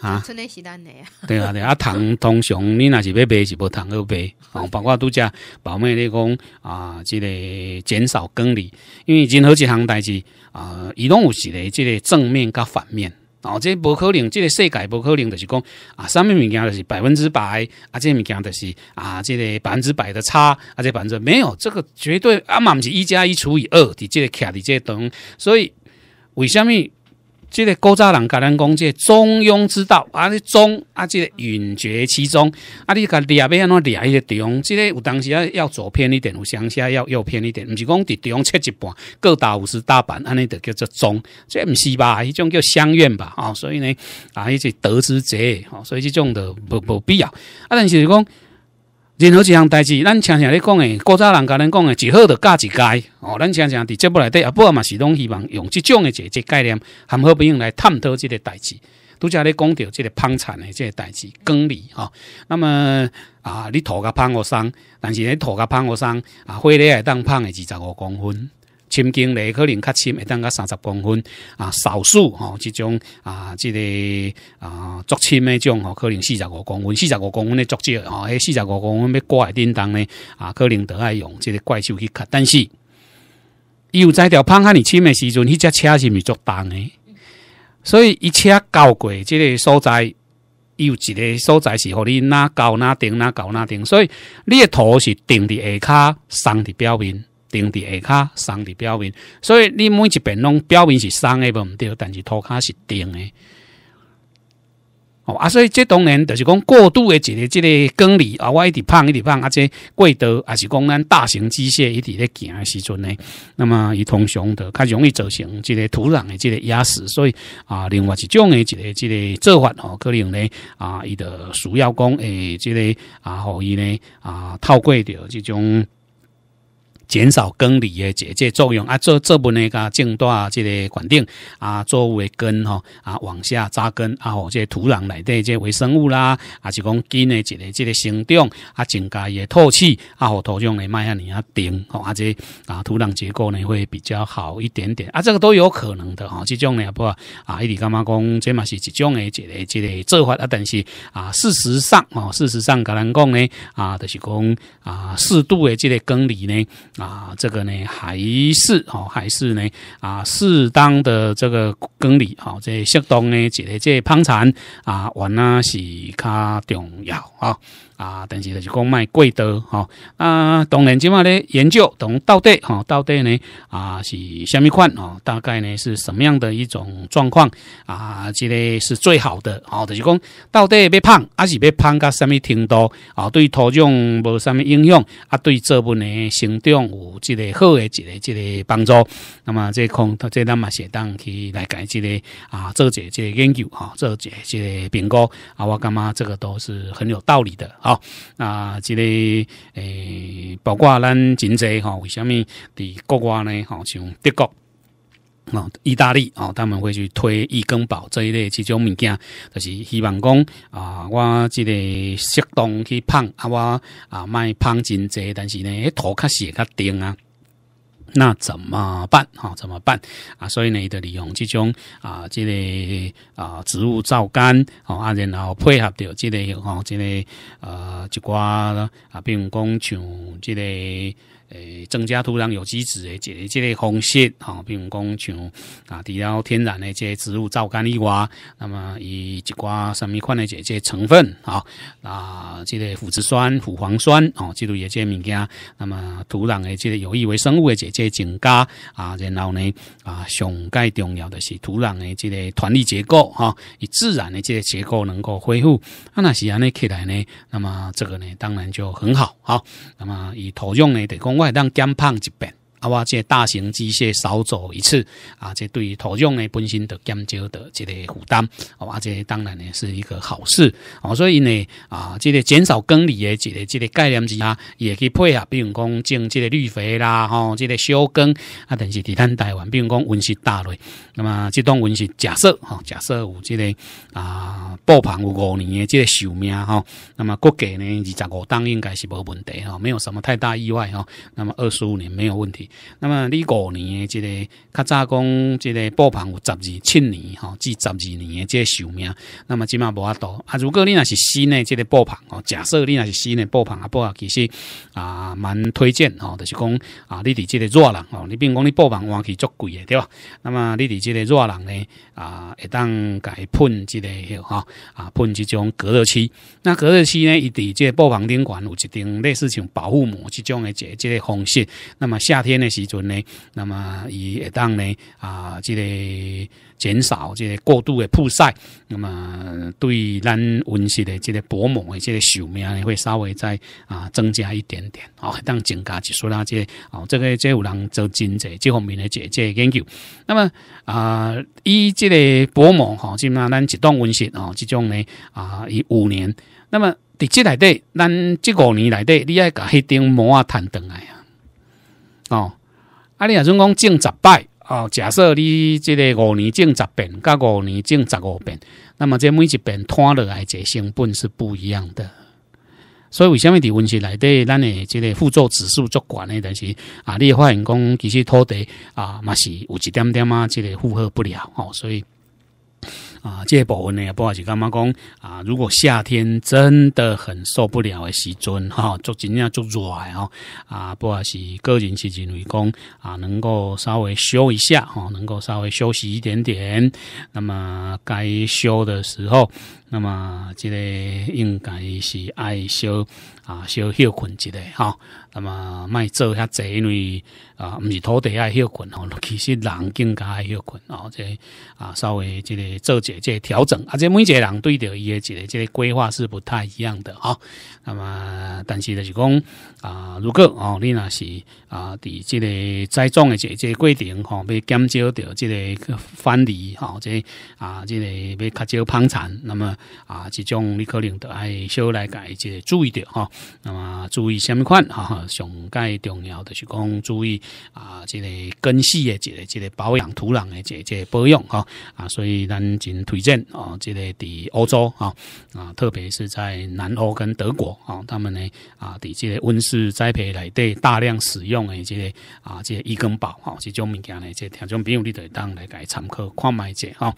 啊，春天是冷的呀。对啊，对啊，通糖通常你那是要买，是无糖要买。哦，包括都食，宝妹你讲啊，这个减少公理，因为任何一项代志啊，伊拢有一个这个正面甲反面。哦，这不可能，这个世界不可能就是讲啊，上面物件就是百分之百，啊，这物件就是啊，这个百分之百的差，啊，这百分之没有这个绝对啊，嘛毋是一加一除以二，滴这个卡滴这等，所以为什么？即个古早人甲咱讲，即个中庸之道啊，你中啊，即个隐绝其中啊，你甲掠边安怎厉迄个中？即个有当时啊，要左偏一点，有向下要右偏一点，毋是讲伫中央切一半，各打五十大板，安尼的叫做中，这毋是吧？迄种叫相怨吧？哦，所以呢啊，一是得之者，所以即种的无无必要。啊，但是讲。任何一项代志，咱常常咧讲诶，古早人甲咱讲诶，一好著教一界哦，咱常常伫节目内底，阿波嘛是拢希望用即种诶价个概念，含好不用来探讨即个代志。拄则咧讲到即个芳产诶，即个代志耕犁哦，那么啊，你土甲芳互生？但是咧土甲芳互生啊？花咧会当芳诶，二十五公分。深经里可能较深，会当到三十公分啊。少数吼，这种啊，这个啊，足深的种吼，可能四十五公分，四十五公分的足迹吼，迄四十五公分要挂叮当呢啊，可能都爱用这个怪兽去卡。但是，有在条胖蟹你深的时阵，迄只车是毋是足重的？所以一车高过这个所在，有一个所在是互你哪高哪顶哪高哪顶，所以，你的土是顶伫下骹，上的表面。钉伫下骹，松伫表面，所以你每一边拢表面是松的，无毋对，但是涂骹是钉的。哦啊，所以这当然就是讲过度的一个这个耕犁啊，我一直胖一直胖，啊，且过度也是讲咱大型机械一直咧行的时阵呢，那么伊通常就较容易造成这个土壤的这个压实，所以啊，另外一种的一个这个做法哦，可能呢啊，伊就需要讲诶，这个啊，互伊呢啊透过着这种。减少耕犁诶这这作用啊，这这部分呢个茎段即个管定啊，作物诶根吼啊往下扎根啊，吼即土壤内底即微生物啦，啊是讲根诶这个这个生长啊，增加伊诶透气啊，吼土壤的麦下尼啊，顶吼啊即啊土壤结构呢会比较好一点点啊，这个都有可能的吼，即种呢不啊，伊李干嘛讲即嘛是一种诶这个这个做法啊，但是啊，事实上哦，事实上格人讲呢啊，就是讲啊适度诶即个耕犁呢。啊，这个呢还是哦，还是呢啊，适当的这个管理，哈，这适当呢，这这生产啊，完呢是较重要啊。啊，但是就是讲卖贵的吼。啊，当然即马咧研究同到底吼到底呢啊是虾米款吼，大概呢是什么样的一种状况啊？即个是最好的哦，就是讲到底要胖啊是要胖到虾米程度啊，对土壤无虾米影响啊，对作物呢生长有即个好诶一个即个帮助。那么即空，这即嘛是适当去来解即个啊，做这即个研究做这即个评估啊，我感觉这个都是很有道理的。啊，即个诶，包括咱真济吼，为虾米伫国外呢？吼，像德国、啊意大利哦，他们会去推易更宝这一类这种物件，就是希望讲啊，我即个适当去胖啊，我啊卖胖真济，但是呢，诶土实会较定啊。那怎么办？哈，怎么办？啊，所以呢，就利用这种啊，这类啊，植物皂苷哦，然后配合着这类哦，这类呃，一挂啦啊，比如讲像这类。诶，增加土壤有机质诶，解这类空隙，哈，比如讲像啊，除了天然的这些植物皂苷以外，那么以一寡什么款的这些成分，啊啊，这类腐殖酸、腐黄酸，哦，这类也这物件，那么土壤的这类有益微生物的这些增加，啊，然后呢，啊，上介重要的是土壤的这类团粒结构，哈，以自然的这类结构能够恢复，啊，那是安尼起来呢，那么这个呢，当然就很好，哈，那么以土壤呢，得供。我让减胖一变。啊！我这大型机械少走一次啊！这对于土壤呢本身的减少的这个负担，哇！这当然呢是一个好事。哦。所以呢啊，这个减少耕犁的这个这个概念之下，也可以配合，比如讲种这个绿肥啦，吼，这个休耕啊，但是伫咱台湾，比如讲温室大类，那么这栋温室假设哈，假设有这个啊，布棚有五年的这个寿命哈，那么估计呢二十五当应该是无问题哈，没有什么太大意外哈，那么二十五年没有问题。那么你五年的即个，较早讲即个布棚有十二七年吼，至十二年这即寿命。那么起码无啊多。啊，如果你那是新的即个布棚，哦，假设你那是新的布棚，啊布啊，其实啊蛮推荐哦，就是讲啊，你伫即个热人哦，你比如讲你布棚换去足贵的对吧？那么你伫即个热人呢，啊，会当改喷即个，哈啊，喷即种隔热漆。那隔热漆呢，伊伫即个布棚顶管有一层类似像保护膜即种的即即个方式。那么夏天。那时阵呢，那么伊会当呢啊，即个减少即个过度的曝晒，那么对咱温室的即个薄膜的即个寿命会稍微再啊增加一点点哦，当增加几许啦，即哦这个即有人做经济这方面的即即研究。那么啊，以即个薄膜吼，即嘛咱一段温室哦，即种呢啊以五年。那么伫即内的，咱即五年内的你要甲迄张膜啊，谈等来，哦，啊，你若尊讲种十摆哦，假设你即个五年种十遍，甲五年种十五遍，那么这每一遍摊落来，这成本是不一样的。所以为什么伫温室内底，咱诶即个辅助指数悬诶？但是啊，你会发现讲，其实土地啊，嘛是有一点点啊，即个负荷不了哦，所以。啊，这部分呢，不管是干嘛讲啊，如果夏天真的很受不了的时准哈，做尽量做软哦。啊，不管是个人是认为讲啊，能够稍微休一下哈，能够稍微休息一点点，那么该休的时候。那么这个应该是爱小啊，小休困一类哈。那么卖做遐因为啊，唔是土地爱休困哦，其实人更加爱休困哦。这啊，稍微这个做些这调整啊，这每一个人对着伊的这个这个规划是不太一样的哈。那么，但是就是讲啊，如果哦，你若是啊，伫即个栽种的这这过程吼，要减少掉即个翻犁吼，这啊，即个要较少喷残，那么啊，即种你可能着爱小来改，这注意着吼，那么注意什么款吼，上个重要的是讲注意啊，这个根系的这个这个保养土壤的这这保养哈啊。所以咱真推荐哦，这个伫欧洲啊啊，特别是在南欧跟德国啊，他们呢啊，伫即个温室。是栽培来对大量使用的这啊，这伊根宝哈，这种物件呢，这听众朋友你得当来来参考看卖者哈。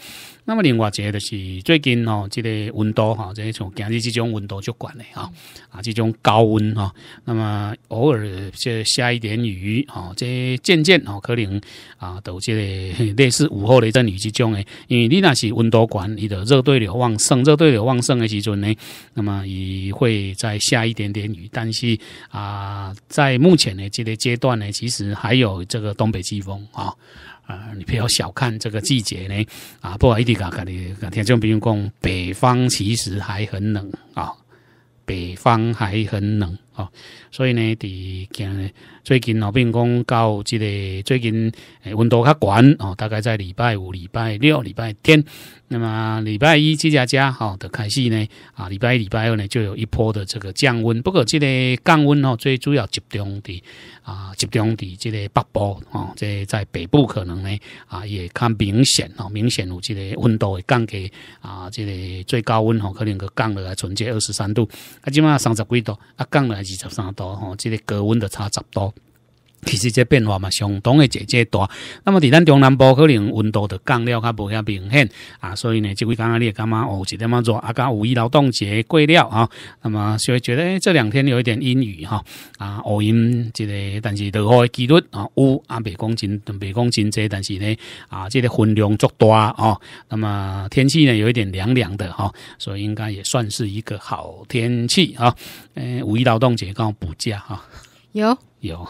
那么另外，一个就是最近哦，即个温度哈，即从今日这种温度就管了哈啊，这种高温哈。那么偶尔即下一点雨哈，即渐渐哦可能啊，都即 [LAUGHS] 类似午后雷阵雨这种的。因为你那是温度管，你的热对流旺盛，热对流旺盛的时阵呢，那么也会再下一点点雨。但是啊，在目前的这个阶段呢，其实还有这个东北季风啊。呃，你不要小看这个季节呢，啊，不好意思讲，可你，听众不用讲，北方其实还很冷啊，北方还很冷。所以呢，最近比如讲到即个最近温度较悬哦，大概在礼拜五、礼拜六、礼拜天。那么礼拜一即家家好，就开始呢，啊，礼拜一、礼拜二呢就有一波的这个降温。不过即个降温哦，最主要集中伫啊，集中伫即个北部哦，即在北部可能呢，啊，也较明显哦，明显有即个温度会降低啊，即个最高温哦，可能个降来纯洁二十三度，即码三十几度，啊降来。二十三度，吼，这个高温就差十度。其实这变化嘛，相当的姐姐大。那么在咱中南部，可能温度的降了较无遐明显啊，所以呢，即位刚刚你感觉哦，一点么热啊，刚五一劳动节过了啊，那么所以觉得这两天有一点阴雨哈啊，乌阴即个，但是落雨的几率啊有啊，每公斤每公斤车，但是呢啊，即个分量足大哦。那么天气呢有一点凉凉的哈，所以应该也算是一个好天气啊。诶，五一劳动节刚好补假哈，有有。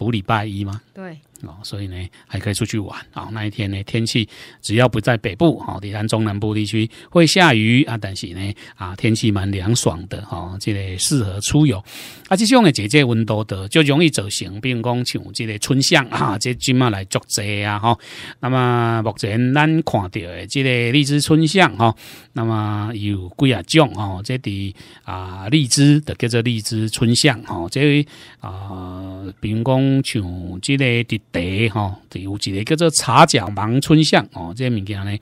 补礼拜一吗？对。哦，所以呢，还可以出去玩啊！那一天呢，天气只要不在北部哦，第三中南部地区会下雨啊，但是呢，啊，天气蛮凉爽的哦，即个适合出游啊。即种的节节温度的，就容易走形，如讲像即个春相啊，即即嘛来做贼啊哈。那么目前咱看到的即个荔枝春相哈，那么有几啊种哦，即地啊荔枝，的叫做荔枝春相哈，即啊，比如讲像即个的。吼，哈，有一个叫做茶脚芒春香，哦，这物件呢。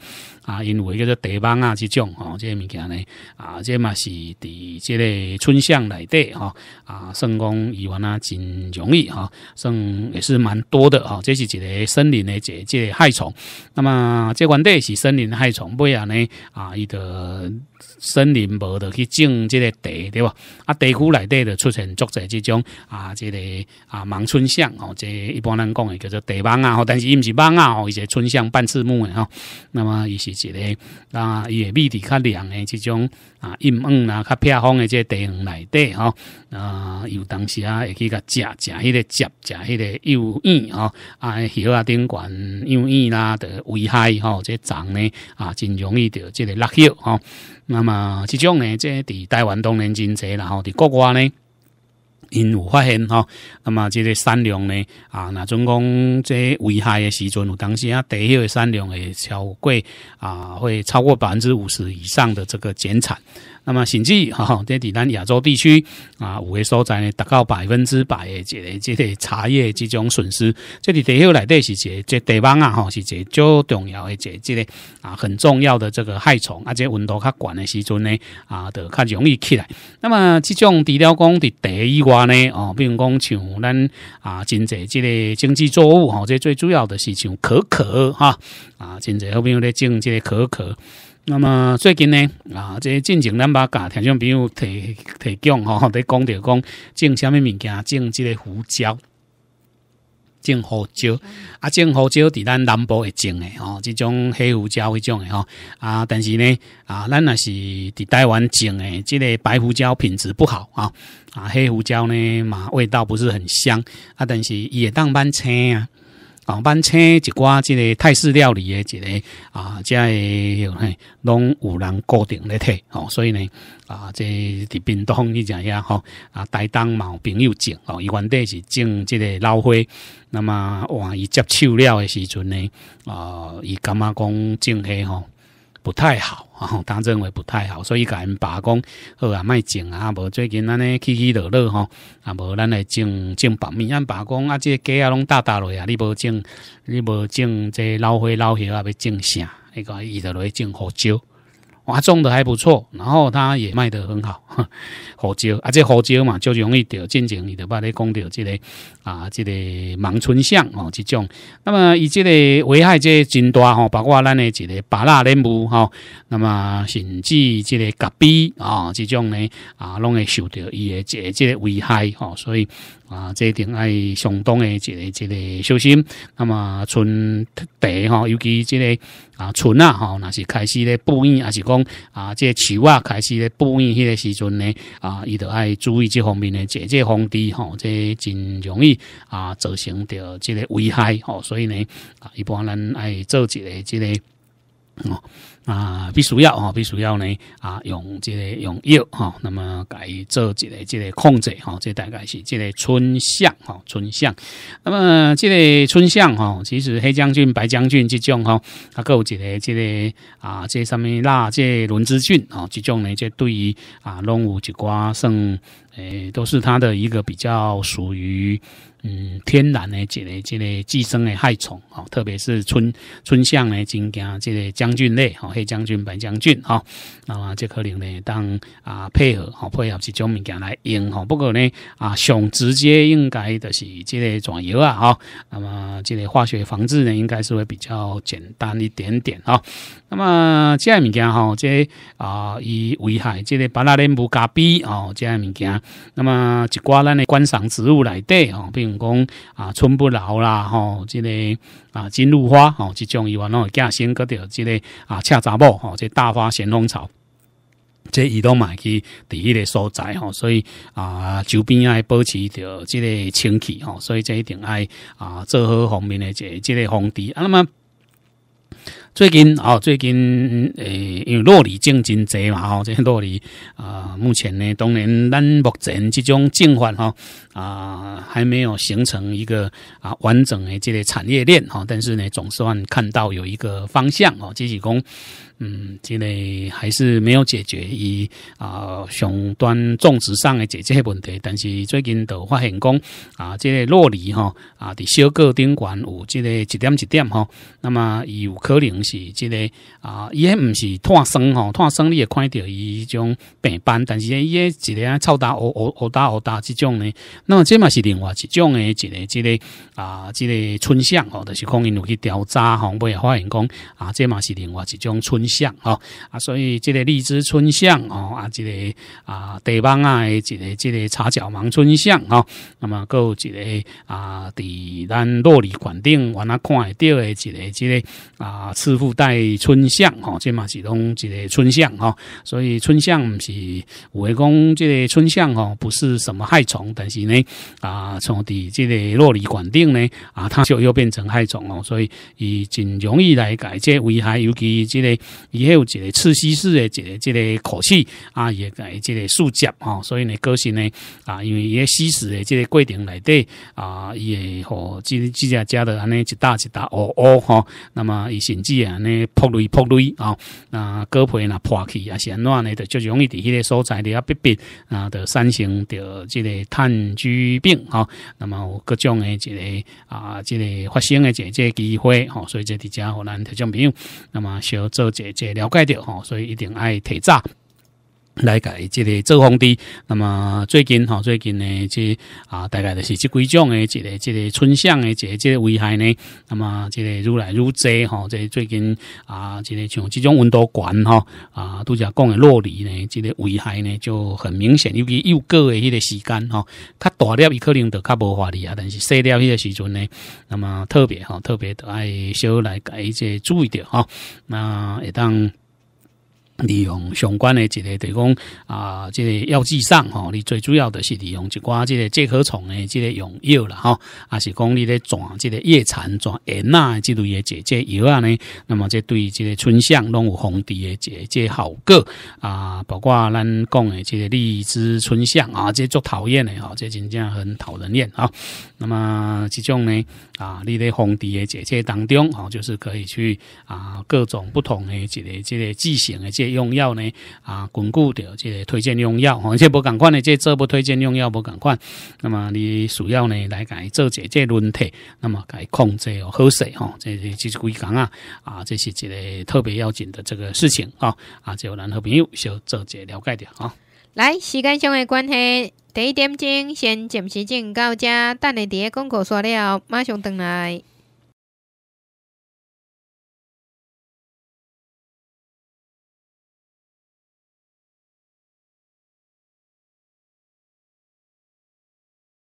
啊，因为叫做地网啊，这种哈，这物件呢，啊，这嘛是伫这个春象内底哈，啊，算讲伊原啊真容易哈，算也是蛮多的哈，这是一个森林的这这害虫。那么这原底是森林害虫，不然呢啊，伊的森林无得去种这个地，对吧？啊，地区内底的出现，作者这种啊，这个啊盲春象哦，这一般人讲的叫做地网啊，但是伊唔是网啊，吼，伊是春象半翅目的哈，那么伊是。一个，啊，伊诶米度较凉诶，即种啊阴暗啦，较偏风即个地方内底吼啊，有当时啊，会去甲食食迄个汁，食迄个幼叶吼啊，叶啊顶悬幼叶啦的危害吼，即、个长呢啊真容易着即个落叶吼。那么即种呢，这伫台湾当然真济，然后伫国外呢。因有发现吼，那么这个产量呢？啊，那总共这危害的时阵，有当时啊，第一个产量会超过啊，会超过百分之五十以上的这个减产。那么甚至哈，哈、在在咱亚洲地区啊，有的所在呢，达到百分之百的这个、这个茶叶这种损失。这里地后来，这是一个这地方啊，哈，是一个最重要的这这个啊，很重要的这个害虫。而且温度较悬的时阵呢，啊，就较容易起来。那么，这种除了讲地以外呢，哦，比如讲像咱啊，真济这个经济作物啊，这最主要的是像可可哈啊，真济好边有咧种这个可可。那么最近呢，啊，这进前南巴甲听众朋友提提供吼，伫 [LAUGHS] 讲着讲种什么物件，种即个胡椒，种胡椒啊，种胡椒伫咱南部会种诶，吼，即种黑胡椒迄种诶，吼，啊，但是呢啊，咱若是伫台湾种诶，即个白胡椒品质不好啊啊，黑胡椒呢嘛味道不是很香啊，但是伊会当班青啊。板班车一寡即个泰式料理诶，即个啊，即个迄嘿，拢有人固定咧摕吼，所以呢啊，即伫边东你正也吼啊，台东嘛有朋友种吼，伊原底是种即个老花，那么换伊接手了诶时阵呢啊，伊感觉讲种黑吼？不太好，哈，当认为不太好，所以甲因爸讲，好啊，卖种啊，无最近安尼起起落落，吼，啊无咱来种种别米，安爸讲啊，即个价啊拢大大落啊，你无种，你无种，即老花老叶啊，要种啥？迄看伊着落去种胡椒。我种的还不错，然后它也卖得很好，[LAUGHS] 胡椒，啊，这胡椒嘛就容易得，进前你得把你讲到这个啊，这个盲村象哦，这种，那么以这个危害这真大吼，包括咱的这个巴拉林木哈，那么甚至这个咖啡啊，这种呢啊，拢会受到伊的这这危害哦，所以。啊，这一定爱相当的，这个这个小心。那么春地哈，尤其这个啊，春啊哈，那是开始咧布衣，还是讲啊，这树啊开始咧布衣，迄个时阵呢啊，伊都爱注意这方面的这这防地哈，这真容易啊，造成着这个危害哦。所以呢，一般人爱做一个这个啊。啊，必须要吼，必须要呢啊，用这个用药哈，那么改做这个这个控制哈，这大概是这个春相哈，春象。那么这个春相哈，其实黑将军、白将军这种哈，啊，各有一个这个啊，这什么辣这轮子菌啊，这种呢，这对于啊，龙骨、一寡圣诶，都是它的一个比较属于。嗯，天然的这个这个寄生的害虫哦，特别是春春象呢，真惊这个将军类哦，黑将军、白将军啊，那么这可能呢，当啊配合好配合这种物件来用哦。不过呢，啊想直接应该就是这个转油啊哈。那么这个化学防治呢，应该是会比较简单一点点啊。那么这物件哈，这啊以危害这个巴拉林布加币哦，这类物件。那么一寡咱的观赏植物来对哦，讲啊，春不老啦，吼，即个啊，金露花，吼，即种伊外咯，惊兴搁着即个啊，赤查木，吼，即、个大花仙人草，这也都买去第一个所在，吼，所以啊，周边爱保持着这个清气吼，所以这一定爱啊，做好方面的这这个防治，那么。最近哦，最近诶，因为洛梨种真济嘛吼，这洛梨啊，目前呢，当然咱目前这种种法吼啊，还没有形成一个啊完整的这个产业链吼，但是呢，总算看到有一个方向哦，即是讲，嗯，这类还是没有解决伊啊上端种植上的解决问题，但是最近都发现讲啊，这类洛梨吼啊，伫小个顶管有这类一点一点吼，那么伊有可能。是，即个啊，伊迄毋是脱生吼，脱生你会看着伊迄种病斑，但是伊伊一个臭大乌乌乌大乌大即种呢，那么这嘛是另外一种诶，一个即个啊，即个春相吼，就是讲因有去调查吼，发现讲啊，这嘛是另外一种春相吼。啊，所以即个荔枝春相吼，啊，即个啊地方啊，一个即个茶角芒春相吼，那么有一个啊，伫咱洛里馆顶，我那看得到诶，一个即个啊。师傅带春象哈，这嘛是拢一个春象哈，所以春象是有会讲即个春象哈，不是什么害虫，但是呢啊，从底即个落泥管顶呢啊，它就又变成害虫咯，所以以真容易来改即危害，尤其即个以后一个吃稀式的个这个口气啊，也改这个竖节哈，所以呢，个性呢啊，因为伊吸食的即个过程内底啊，伊会和即即家家的安尼一大一大哦哦哈，那么伊甚至。啊，呢破裂破裂啊，那骨皮那破起啊，安怎呢，就容易伫迄个所在的啊，别别啊的产生的这个炭疽病啊，那么各种诶这个啊，这个发生的这个机会哈，所以即伫遮伙呢，特种兵，那么需要做这个了解的哈，所以一定爱提早。来改这个做皇帝，那么最近哈，最近呢，这啊，大概就是这几种的，这个这个春象的这这个危害呢，那么这个愈来如这哈，这最近啊，这个像这种温度高哈啊，都是讲的落离呢，这个危害呢就很明显，尤其幼个的迄个时间哈，它大了伊可能就较无法力啊，但是细了迄个时阵呢，那么特别哈，特别爱小来改这注意点哈，那一当。利用相关的一个，地方讲啊，这个药剂上哈，你最主要的是利用一寡这个介壳虫的这个用药了哈，啊是讲你咧转这个夜蚕转蛾啊，这类的姐姐药啊呢，那么这对这个春象拢有防治的姐姐效果啊，包括咱讲的这个荔枝春象啊，这足讨厌的啊，这真正很讨人厌啊。那么这种呢啊，你咧防治的姐姐当中啊，就是可以去啊各种不同的这个这个剂型的这。用药呢，啊，巩固掉，这推荐用药哈，而且不赶快呢，这这不推荐用药不赶快。那么你需要呢，来改做解这问题，那么改控制喝水哈，这这是规讲啊，啊，这是一个特别要紧的这个事情啊啊，就男和朋友小做解了解掉啊。来，时间上的关系，第一点钟先暂时进到家，等你第一广告刷了，马上登来。